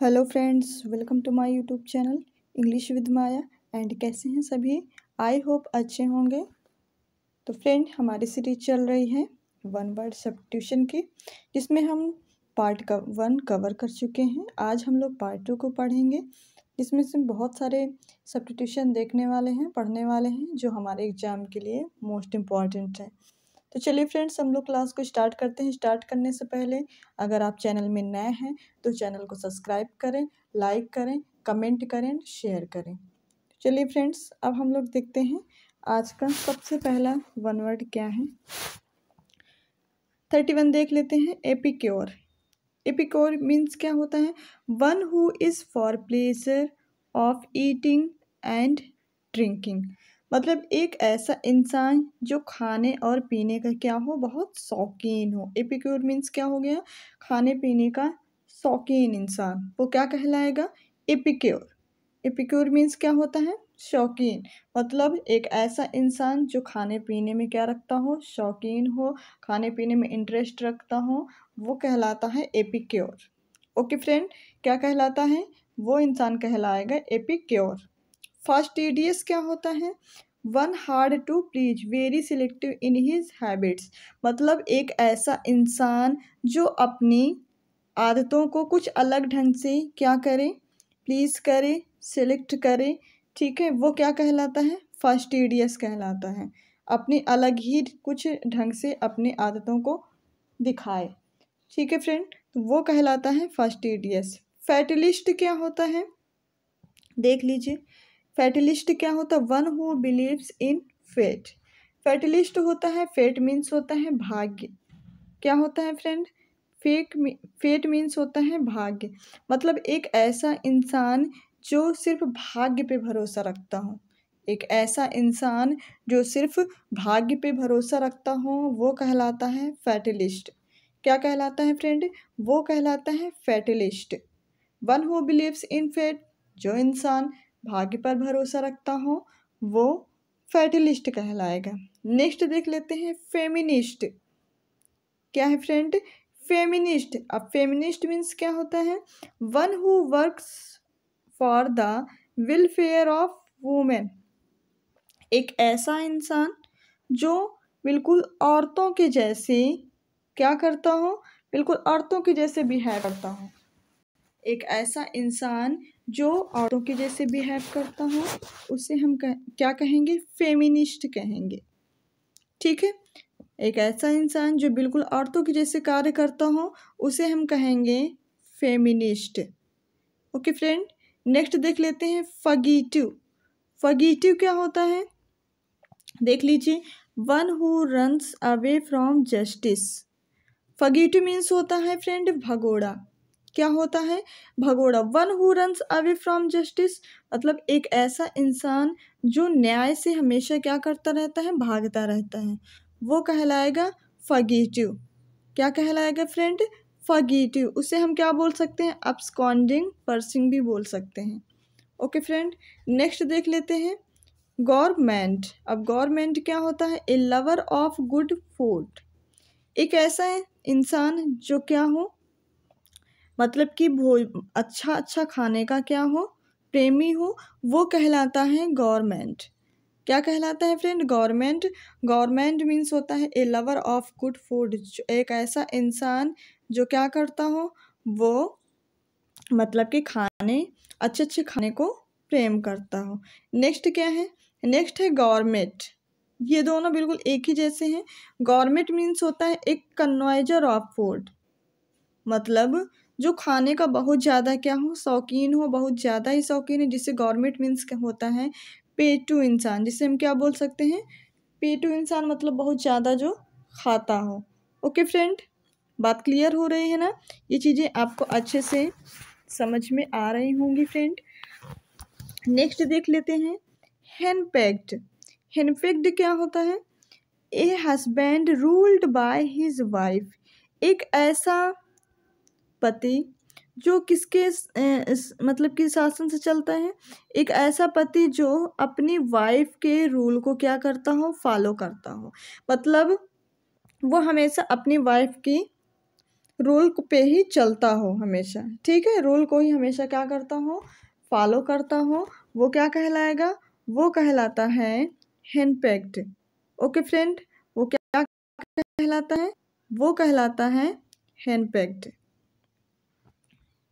hello friends welcome to my YouTube channel English with Maya and कैसे हैं सभी I hope अच्छे होंगे तो फ्रेंड हमारी सीरीज चल रही है वन वर्ड सब की जिसमें हम पार्ट कव, वन कवर कर चुके हैं आज हम लोग पार्ट टू को पढ़ेंगे जिसमें से बहुत सारे सब देखने वाले हैं पढ़ने वाले हैं जो हमारे एग्ज़ाम के लिए मोस्ट इम्पॉर्टेंट हैं तो चलिए फ्रेंड्स हम लोग क्लास को स्टार्ट करते हैं स्टार्ट करने से पहले अगर आप चैनल में नए हैं तो चैनल को सब्सक्राइब करें लाइक करें कमेंट करें शेयर करें चलिए फ्रेंड्स अब हम लोग देखते हैं आज का सबसे पहला वन वर्ड क्या है थर्टी वन देख लेते हैं एपिक्योर एपिक्योर मीन्स क्या होता है one who is for pleasure of eating and drinking मतलब एक ऐसा इंसान जो खाने और पीने का क्या हो बहुत शौकीन हो एपिक्योर मीन्स क्या हो गया खाने पीने का शौकीन इंसान वो क्या कहलाएगा एपिक्योर एपिक्योर मीन्स क्या होता है शौकीन मतलब एक ऐसा इंसान जो खाने पीने में क्या रखता हो शौकीन हो खाने पीने में इंटरेस्ट रखता हो वो कहलाता है एपिक्योर ओके फ्रेंड क्या कहलाता है वो इंसान कहलाएगा एपिक्योर फर्स्ट टीडियस क्या होता है one hard to please very selective in his habits मतलब एक ऐसा इंसान जो अपनी आदतों को कुछ अलग ढंग से क्या करे प्लीज़ करे सिलेक्ट करे ठीक है वो क्या कहलाता है फर्स्ट टीडियस कहलाता है अपनी अलग ही कुछ ढंग से अपनी आदतों को दिखाए ठीक है फ्रेंड तो वो कहलाता है फर्स्ट टीडियस फैटलिस्ट क्या होता है देख लीजिए फैटलिस्ट क्या होता है one who believes in fate fatalist होता है फेट मीन्स होता है भाग्य क्या होता है फ्रेंड फेक फेट मीन्स होता है भाग्य मतलब एक ऐसा इंसान जो सिर्फ भाग्य पे भरोसा रखता हो एक ऐसा इंसान जो सिर्फ भाग्य पे भरोसा रखता हो वो कहलाता है फैटलिस्ट क्या कहलाता है फ्रेंड वो कहलाता है fatalist one who believes in fate जो इंसान भाग्य पर भरोसा रखता हो वो फैटलिस्ट कहलाएगा नेक्स्ट देख लेते हैं फेमिनिस्ट क्या है फ्रेंड फेमिनिस्ट अब फेमिनिस्ट मीन्स क्या होता है one who works for the welfare of women एक ऐसा इंसान जो बिल्कुल औरतों के जैसे क्या करता हो बिल्कुल औरतों के जैसे बिहेव करता हो एक ऐसा इंसान जो औरतों के जैसे बिहेव करता हो उसे हम कह, क्या कहेंगे फेमिनिस्ट कहेंगे ठीक है एक ऐसा इंसान जो बिल्कुल औरतों के जैसे कार्य करता हो उसे हम कहेंगे फेमिनिस्ट ओके फ्रेंड नेक्स्ट देख लेते हैं फगीटिव फगीटिव क्या होता है देख लीजिए one who runs away from justice fugitive means होता है फ्रेंड भगोड़ा क्या होता है भगोड़ा one who runs away from justice मतलब एक ऐसा इंसान जो न्याय से हमेशा क्या करता रहता है भागता रहता है वो कहलाएगा फगीटिव क्या कहलाएगा फ्रेंड फगीटिव उसे हम क्या बोल सकते हैं अपस्कॉन्डिंग पर्सिंग भी बोल सकते हैं ओके फ्रेंड नेक्स्ट देख लेते हैं गवर्नमेंट अब गवर्नमेंट क्या होता है a lover of good food एक ऐसा इंसान जो क्या हो मतलब कि भोज अच्छा अच्छा खाने का क्या हो प्रेमी हो वो कहलाता है गवर्नमेंट क्या कहलाता है फ्रेंड गवर्नमेंट गवर्नमेंट मीन्स होता है a lover of good food एक ऐसा इंसान जो क्या करता हो वो मतलब कि खाने अच्छे अच्छे खाने को प्रेम करता हो नेक्स्ट क्या है नेक्स्ट है गवर्नमेंट ये दोनों बिल्कुल एक ही जैसे हैं गवर्नमेंट मीन्स होता है एक कन्वाइजर ऑफ फूड मतलब जो खाने का बहुत ज़्यादा क्या हो शौकीन हो बहुत ज़्यादा ही शौकीन है जिसे गवर्नमेंट मीन्स होता है पेटू इंसान जिसे हम क्या बोल सकते हैं पेटू इंसान मतलब बहुत ज़्यादा जो खाता हो ओके फ्रेंड बात क्लियर हो रही है ना ये चीज़ें आपको अच्छे से समझ में आ रही होंगी फ्रेंड नेक्स्ट देख लेते हैं हैंडपैक्ड हैंडपैक्ड क्या होता है a husband ruled by his wife एक ऐसा पति जो किसके मतलब कि शासन से चलता है एक ऐसा पति जो अपनी वाइफ के रूल को क्या करता हो फॉलो करता हो मतलब वो हमेशा अपनी वाइफ की रूल पे ही चलता हो हमेशा ठीक है रूल को ही हमेशा क्या करता हो फॉलो करता हो वो क्या कहलाएगा वो कहलाता है हैंडपैक्ड ओके फ्रेंड वो क्या कहलाता है वो कहलाता है हैंडपैक्ड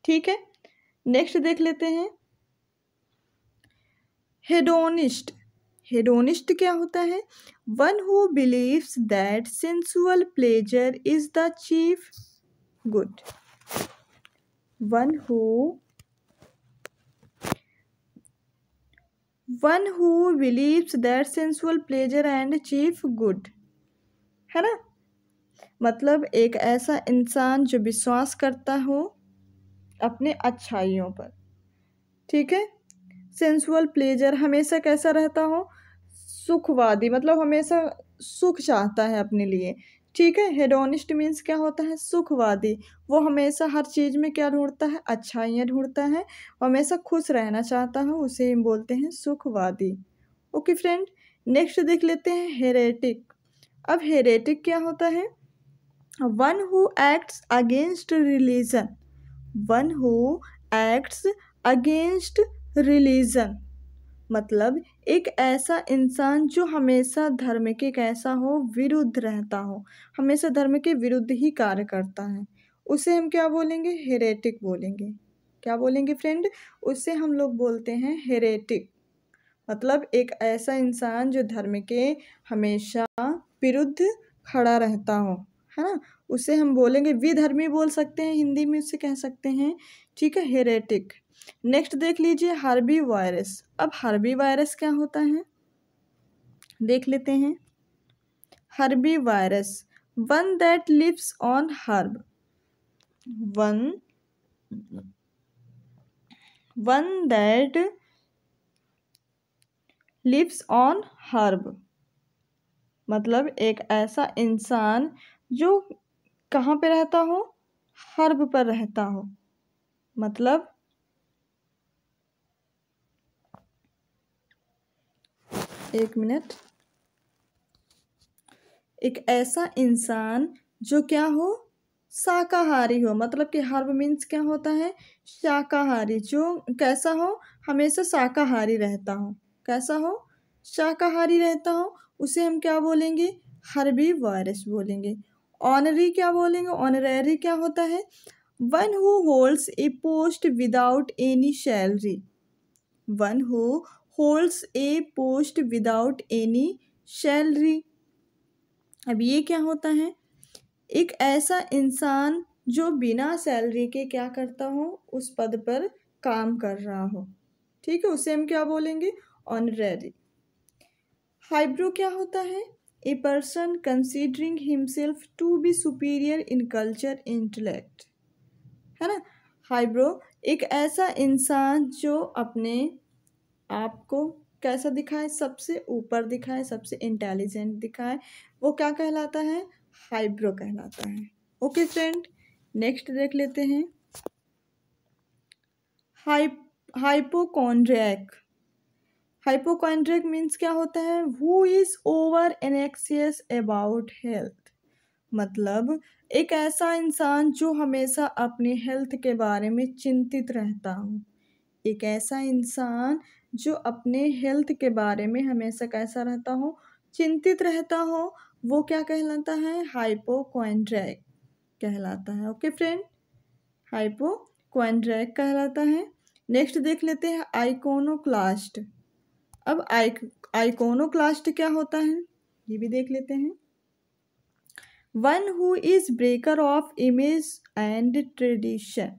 ठीक है नेक्स्ट देख लेते हैं हेडोनिस्ट हेडोनिस्ट क्या होता है one who believes that sensual pleasure is the chief good one who one who believes that sensual pleasure and chief good है ना मतलब एक ऐसा इंसान जो विश्वास करता हो अपने अच्छाइयों पर ठीक है सेंसुअल प्लेजर हमेशा कैसा रहता हो सुखवादी मतलब हमेशा सुख चाहता है अपने लिए ठीक है हेडोनिस्ट मीन्स क्या होता है सुखवादी वो हमेशा हर चीज़ में क्या ढूंढता है अच्छाइयाँ ढूंढता है हमेशा खुश रहना चाहता है उसे हम बोलते हैं सुखवादी ओके फ्रेंड नेक्स्ट देख लेते हैं हेरेटिक अब हेरेटिक क्या होता है one who acts against religion one who acts against religion मतलब एक ऐसा इंसान जो हमेशा धर्म के कैसा हो विरुद्ध रहता हो हमेशा धर्म के विरुद्ध ही कार्य करता है उसे हम क्या बोलेंगे हेरेटिक बोलेंगे क्या बोलेंगे फ्रेंड उससे हम लोग बोलते हैं हेरेटिक मतलब एक ऐसा इंसान जो धर्म के हमेशा विरुद्ध खड़ा रहता हो है ना उसे हम बोलेंगे विधर्मी बोल सकते हैं हिंदी में उसे कह सकते हैं ठीक है हेरेटिक नेक्स्ट देख लीजिए हर्बी वायरस अब हर्बी वायरस क्या होता है देख लेते हैं herbivorous one that lives on herb one one that lives on herb मतलब एक ऐसा इंसान जो कहाँ पे रहता हो हर्ब पर रहता हो मतलब एक मिनट एक ऐसा इंसान जो क्या हो शाकाहारी हो मतलब कि हर्ब मीन्स क्या होता है शाकाहारी जो कैसा हो हमेशा शाकाहारी रहता हो कैसा हो शाकाहारी रहता हो उसे हम क्या बोलेंगे हर्बी वायरस बोलेंगे ऑनरी क्या बोलेंगे ऑनरेरी क्या होता है one who holds a post without any salary one who holds a post without any salary अब ये क्या होता है एक ऐसा इंसान जो बिना सैलरी के क्या करता हो उस पद पर काम कर रहा हो ठीक है उसे हम क्या बोलेंगे ऑनरेरी हाइब्रो क्या होता है a person considering himself to be superior in culture intellect है ना हाइब्रो एक ऐसा इंसान जो अपने आप को कैसा दिखाए सबसे ऊपर दिखाए सबसे इंटेलिजेंट दिखाए वो क्या कहलाता है हाइब्रो कहलाता है ओके फ्रेंड नेक्स्ट देख लेते हैं हाइप हाइपोकॉन्ड्रियाक हाइपोकॉन्ड्रिक मीन्स क्या होता है who is over anxious about health मतलब एक ऐसा इंसान जो हमेशा अपने हेल्थ के बारे में चिंतित रहता हो एक ऐसा इंसान जो अपने हेल्थ के बारे में हमेशा कैसा रहता हो चिंतित रहता हो वो क्या कहलाता है हाइपोकॉन्ड्रैक कहलाता है ओके फ्रेंड हाइपोकॉन्ड्रैक कहलाता है नेक्स्ट देख लेते हैं आइकोनोक्लास्ट अब आइक आइकोनोक्लास्ट क्या होता है ये भी देख लेते हैं one who is breaker of image and tradition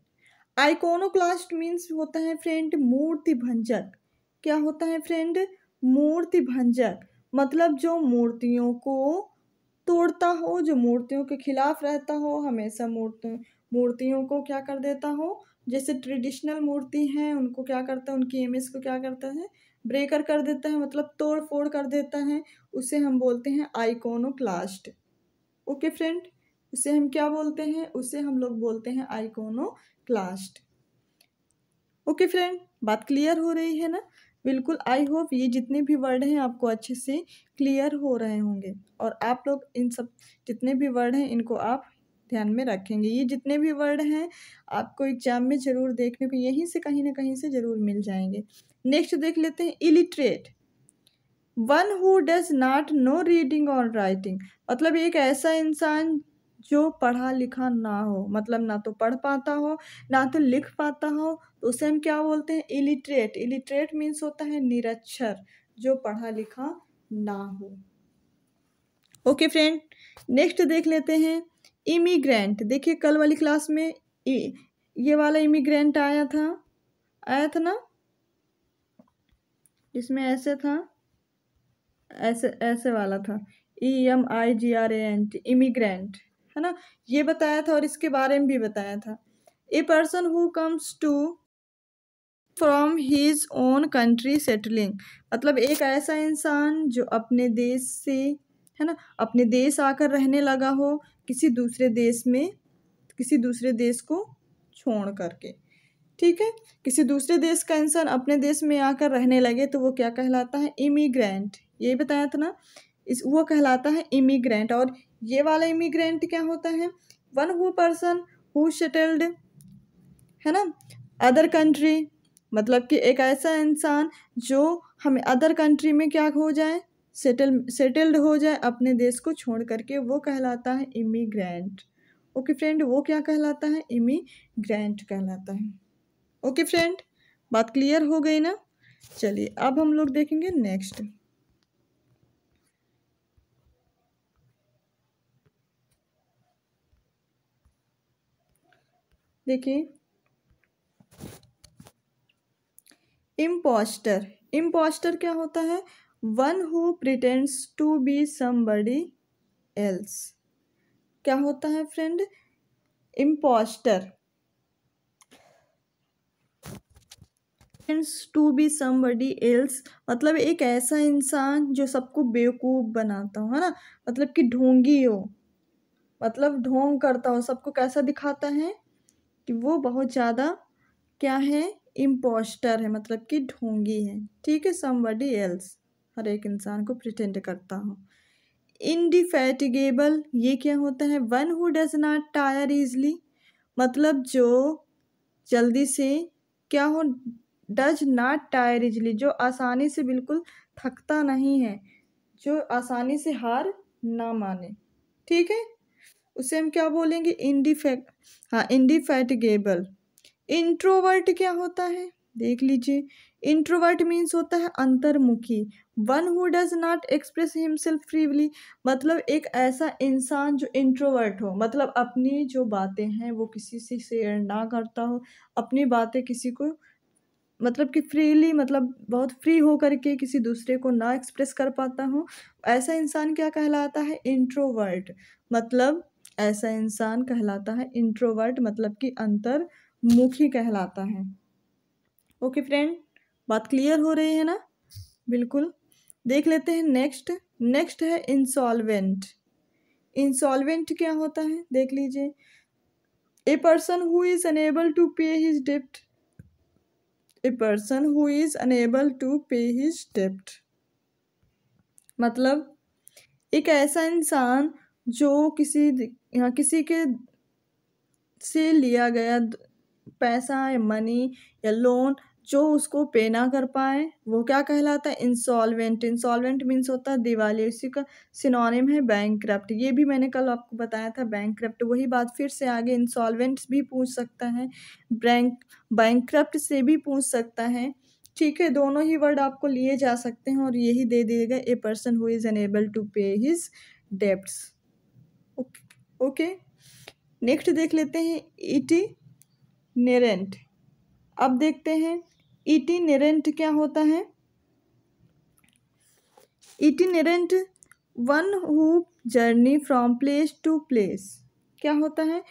iconoclast means होता है फ्रेंड मूर्ति भंजक क्या होता है फ्रेंड मूर्ति भंजक मतलब जो मूर्तियों को तोड़ता हो जो मूर्तियों के खिलाफ रहता हो हमेशा मूर्ति मूर्तियों को क्या कर देता हो जैसे ट्रेडिशनल मूर्ति हैं उनको क्या करता है उनकी इमेज को क्या करता है ब्रेकर कर देता है मतलब तोड़ फोड़ कर देता है उसे हम बोलते हैं आइकोनोक्लास्ट ओके फ्रेंड उसे हम क्या बोलते हैं उसे हम लोग बोलते हैं आइकोनोक्लास्ट ओके फ्रेंड बात क्लियर हो रही है ना बिल्कुल आई होप ये जितने भी वर्ड हैं आपको अच्छे से क्लियर हो रहे होंगे और आप लोग इन सब जितने भी वर्ड हैं इनको आप ध्यान में रखेंगे ये जितने भी वर्ड हैं आपको एग्जाम में ज़रूर देखने को यहीं से कहीं ना कहीं से ज़रूर मिल जाएंगे नेक्स्ट देख लेते हैं illiterate one who does not know reading और राइटिंग मतलब एक ऐसा इंसान जो पढ़ा लिखा ना हो मतलब ना तो पढ़ पाता हो ना तो लिख पाता हो तो उसे हम क्या बोलते हैं इलिटरेट इलिटरेट मीन्स होता है निरक्षर जो पढ़ा लिखा ना हो ओके फ्रेंड नेक्स्ट देख लेते हैं इमिग्रेंट देखिए कल वाली क्लास में ये वाला इमिग्रेंट आया था आया था ना इसमें ऐसे था ऐसे ऐसे वाला था E M I G R A N T emigrant है ना ये बताया था और इसके बारे में भी बताया था a person who comes to from his own country settling मतलब एक ऐसा इंसान जो अपने देश से है ना अपने देश आकर रहने लगा हो किसी दूसरे देश में किसी दूसरे देश को छोड़ करके ठीक है किसी दूसरे देश का इंसान अपने देश में आकर रहने लगे तो वो क्या कहलाता है इमिग्रेंट ये बताया था ना इस वो कहलाता है इमिग्रेंट और ये वाला इमिग्रेंट क्या होता है one who person who settled है ना अदर कंट्री मतलब कि एक ऐसा इंसान जो हमें अदर कंट्री में क्या हो जाए सेटल सेटल्ड हो जाए अपने देश को छोड़ करके वो कहलाता है इमीग्रेंट ओके फ्रेंड वो क्या कहलाता है इमीग्रेंट कहलाता है ओके फ्रेंड बात क्लियर हो गई ना चलिए अब हम लोग देखेंगे नेक्स्ट देखिए इम्पोस्टर इम्पोस्टर क्या होता है one who pretends to be somebody else क्या होता है friend impostor to be somebody else मतलब एक ऐसा इंसान जो सबको बेवकूफ़ बनाता हो है ना मतलब कि ढोंगी हो मतलब ढोंग करता हो सबको कैसा दिखाता है कि वो बहुत ज़्यादा क्या है इम्पोस्टर है मतलब कि ढोंगी है ठीक है समबडी एल्स हर एक इंसान को प्रिटेंड करता हूँ इनडिफेटिगेबल ये क्या होता है one who does not tire easily मतलब जो जल्दी से क्या हो डज नॉट टायर इजली जो आसानी से बिल्कुल थकता नहीं है जो आसानी से हार ना माने ठीक है उसे हम क्या बोलेंगे इंडिफेक्ट हाँ इंडिफेटिगेबल इंट्रोवर्ट क्या होता है देख लीजिए इंट्रोवर्ट मीन्स होता है अंतर्मुखी one who does not express himself freely मतलब एक ऐसा इंसान जो इंट्रोवर्ट हो मतलब अपनी जो बातें हैं वो किसी से शेयर ना करता हो अपनी बातें किसी को मतलब कि फ्रीली मतलब बहुत फ्री हो करके किसी दूसरे को ना एक्सप्रेस कर पाता हूँ ऐसा इंसान क्या कहलाता है इंट्रोवर्ट मतलब ऐसा इंसान कहलाता है इंट्रोवर्ट मतलब कि अंतर्मुखी कहलाता है ओके फ्रेंड बात क्लियर हो रही है ना बिल्कुल देख लेते हैं नेक्स्ट नेक्स्ट है इंसॉल्वेंट इंसॉल्वेंट क्या होता है देख लीजिए ए person who is unable to pay his dept A person who is unable to pay his डेप्ट मतलब एक ऐसा इंसान जो किसी यहाँ किसी के से लिया गया पैसा या मनी या लोन जो उसको पे ना कर पाए वो क्या कहलाता है इंसॉल्वेंट इंसॉल्वेंट मीन्स होता है दिवाली उसी का सिनोनिम है बैंक ये भी मैंने कल आपको बताया था बैंक क्रप्ट वही बात फिर से आगे इंसॉल्वेंट्स भी पूछ सकता है बैंक बैंक से भी पूछ सकता है ठीक है दोनों ही वर्ड आपको लिए जा सकते हैं और यही दे दिएगा a person who is unable to pay his debts okay next देख लेते हैं इटी नेरेंट अब देखते हैं इटिनेरेंट e क्या होता है itinerant one who journey from place to place क्या होता है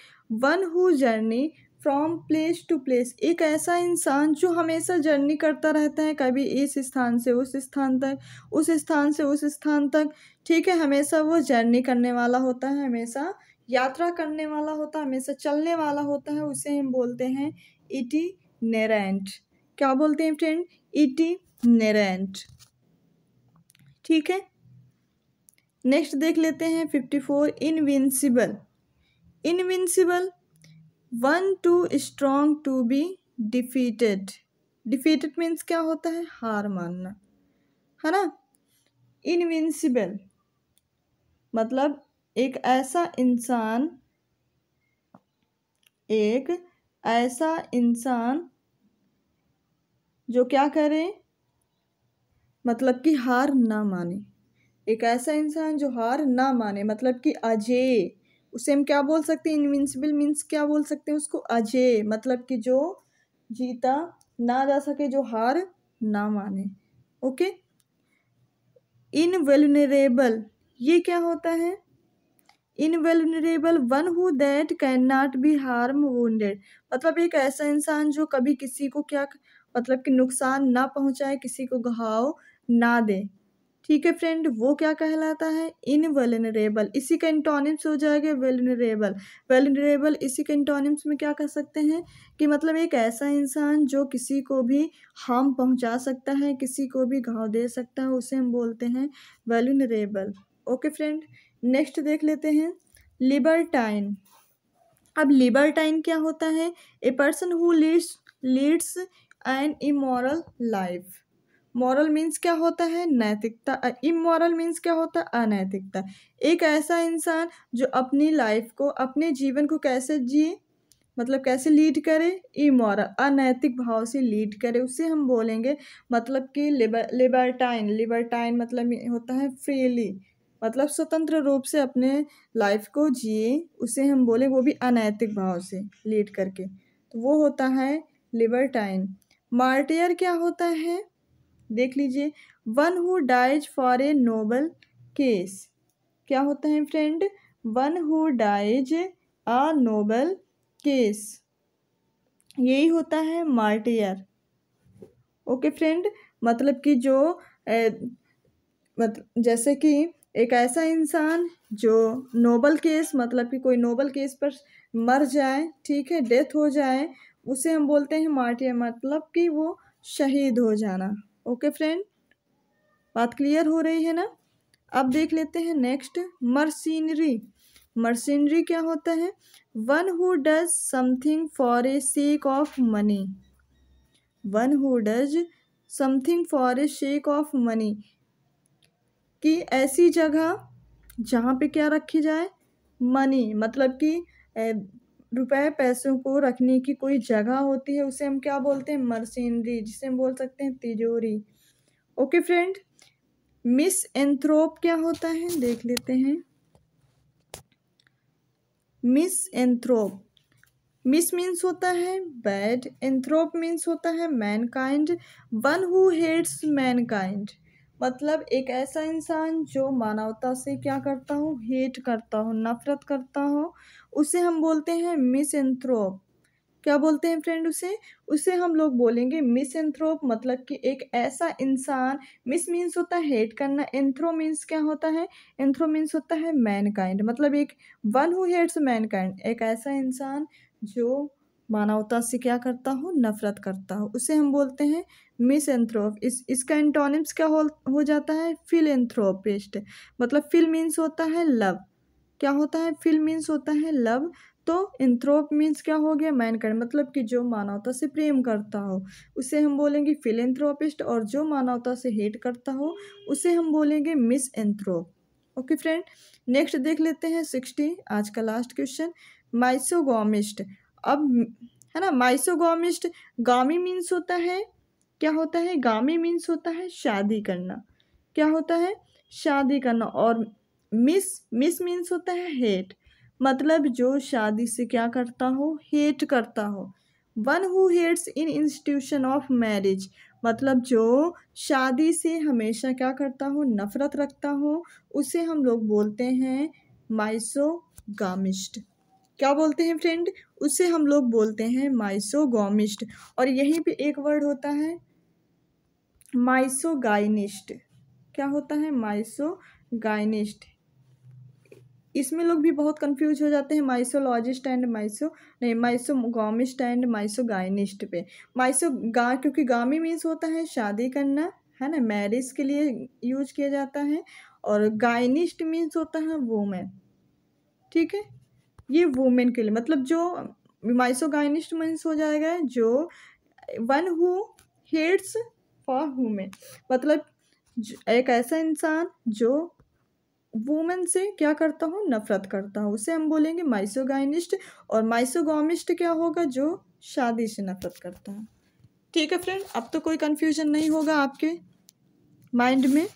one who journey from place to place एक ऐसा इंसान जो हमेशा जर्नी करता रहता है कभी इस स्थान से उस स्थान तक उस स्थान से उस स्थान तक ठीक है हमेशा वो जर्नी करने वाला होता है हमेशा यात्रा करने वाला होता है हमेशा चलने वाला होता है उसे हम बोलते हैं इटी e नेरेंट क्या बोलते हैं फ्रेंड इटी नेरेंट ठीक है नेक्स्ट देख लेते हैं fifty four invincible invincible one too strong to be defeated defeated means क्या होता है हार मानना है ना इनविंसिबल मतलब एक ऐसा इंसान एक ऐसा इंसान जो क्या करें मतलब कि हार ना माने एक ऐसा इंसान जो हार ना माने मतलब कि अजय उसे हम क्या बोल सकते हैं इनविंसिबल मीन्स क्या बोल सकते हैं उसको अजय मतलब कि जो जीता ना जा सके जो हार ना माने ओके इनवेलनरेबल ये क्या होता है invulnerable one who that can not be harmed मतलब एक ऐसा इंसान जो कभी किसी को क्या मतलब कि नुकसान ना पहुंचाए किसी को घाव ना दे ठीक है फ्रेंड वो क्या कहलाता है इनवेलनरेबल इसी का इंटोनिम्स हो जाएगा वेलनरेबल वेलनरेबल इसी के इंटोनिम्स में क्या कह सकते हैं कि मतलब एक ऐसा इंसान जो किसी को भी हार्म पहुंचा सकता है किसी को भी घाव दे सकता है उसे हम बोलते हैं वेलनरेबल ओके फ्रेंड नेक्स्ट देख लेते हैं लिबरटाइन अब लिबरटाइन क्या होता है a person who leads leads an immoral life moral means क्या होता है नैतिकता इमोरल मीन्स क्या होता है अनैतिकता एक ऐसा इंसान जो अपनी लाइफ को अपने जीवन को कैसे जिए मतलब कैसे लीड करे इमोरल अनैतिक भाव से लीड करे उसे हम बोलेंगे मतलब कि लिबर्टाइन लिबर्टाइन मतलब होता है फ्रीली मतलब स्वतंत्र रूप से अपने लाइफ को जिए उसे हम बोलें वो भी अनैतिक भाव से लीड करके तो वो होता है लिबर्टाइन मार्टियर क्या होता है देख लीजिए one who dies for a noble cause क्या होता है friend one who dies a noble cause यही होता है मार्टियर ओके फ्रेंड मतलब कि जो ए, मतलब जैसे कि एक ऐसा इंसान जो नोबल केस मतलब कि कोई नोबल केस पर मर जाए ठीक है डेथ हो जाए उसे हम बोलते हैं मार्टियर मतलब कि वो शहीद हो जाना ओके फ्रेंड बात क्लियर हो रही है ना अब देख लेते हैं नेक्स्ट मर्सिनरी मर्सिनरी क्या होता है one who does something for a sake of money one who does something for a sake of money कि ऐसी जगह जहाँ पे क्या रखी जाए मनी मतलब कि रुपए पैसों को रखने की कोई जगह होती है उसे हम क्या बोलते हैं मर्सिनरी जिसे हम बोल सकते हैं तिजोरी ओके फ्रेंड मिस एंथ्रोप क्या होता है देख लेते हैं मिस एंथ्रोप मिस मीन्स होता है बैड एंथ्रोप मीन्स होता है mankind one who hates mankind मतलब एक ऐसा इंसान जो मानवता से क्या करता हो हेट करता हो नफरत करता हो उसे हम बोलते हैं मिसएंथ्रोप क्या बोलते हैं फ्रेंड उसे उसे हम लोग बोलेंगे मिस एंथ्रोप मतलब कि एक ऐसा इंसान मिस मीन्स होता है हेट करना एंथ्रो मीन्स क्या होता है एंथ्रो मीन्स होता है मैनकाइंड मतलब एक वन हु हेट्स मैनकाइंड एक ऐसा इंसान जो मानवता से क्या करता हो नफरत करता हो उसे हम बोलते हैं मिस एंथ्रोप इस इसका एंटोनिम्स क्या हो, हो जाता है फिल एंथ्रोपिस्ट मतलब फिल मीन्स होता है लव क्या होता है फिल मीन्स होता है लव तो इंथ्रोप मीन्स क्या हो गया मैनकाइंड मतलब कि जो मानवता से प्रेम करता हो उसे हम बोलेंगे फिल इंथ्रोपिस्ट और जो मानवता से हेट करता हो उसे हम बोलेंगे misanthrope okay friend next देख लेते हैं सिक्सटी आज का लास्ट क्वेश्चन माइसोगामिस्ट अब है ना माइसोगामिस्ट गामी मीन्स होता है क्या होता है गामी मीन्स होता है शादी करना क्या होता है शादी करना और मिस मिस मीन्स होता है हेट मतलब जो शादी से क्या करता हो हेट करता हो one who hates in institution of marriage मतलब जो शादी से हमेशा क्या करता हो नफरत रखता हो उसे हम लोग बोलते हैं माइसो गामिस्ट क्या बोलते हैं फ्रेंड उसे हम लोग बोलते हैं गामिस्ट और यहीं पे एक वर्ड होता है माइसो गाइनिस्ट क्या होता है माइसो गाइनिस्ट इसमें लोग भी बहुत कंफ्यूज हो जाते हैं माइसोलॉजिस्ट एंड माइसो नहीं गॉमिस्ट एंड माइसोगाइनिस्ट पे माइसो गा क्योंकि गामी मीन्स होता है शादी करना है ना मैरिज के लिए यूज किया जाता है और गाइनिस्ट मीन्स होता है वोमेन ठीक है ये वोमेन के लिए मतलब जो माइसो गाइनिस्ट मीन्स हो जाएगा जो one who hates for women मतलब एक ऐसा इंसान जो वुमेन से क्या करता हूँ नफरत करता हूँ उसे हम बोलेंगे माइसोगाइनिस्ट और माइसोगोमिस्ट क्या होगा जो शादी से नफरत करता है ठीक है फ्रेंड अब तो कोई कन्फ्यूजन नहीं होगा आपके माइंड में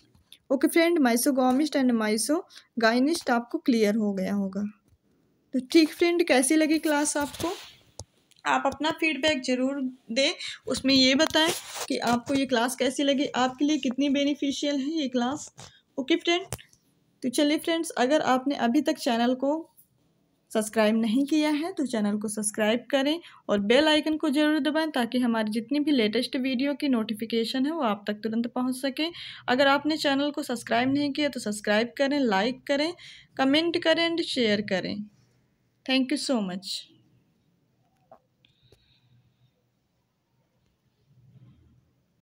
okay friend misogamist and misogynist आपको क्लियर हो गया होगा तो ठीक फ्रेंड कैसी लगी क्लास आपको आप अपना फीडबैक ज़रूर दें उसमें ये बताएं कि आपको ये क्लास कैसी लगी आपके लिए कितनी बेनिफिशियल है ये क्लास ओके फ्रेंड तो चलिए फ्रेंड्स अगर आपने अभी तक चैनल को सब्सक्राइब नहीं किया है तो चैनल को सब्सक्राइब करें और बेल आइकन को ज़रूर दबाएं ताकि हमारी जितनी भी लेटेस्ट वीडियो की नोटिफिकेशन है वो आप तक तुरंत पहुंच सके अगर आपने चैनल को सब्सक्राइब नहीं किया तो सब्सक्राइब करें लाइक करें कमेंट करें एंड शेयर करें थैंक यू सो मच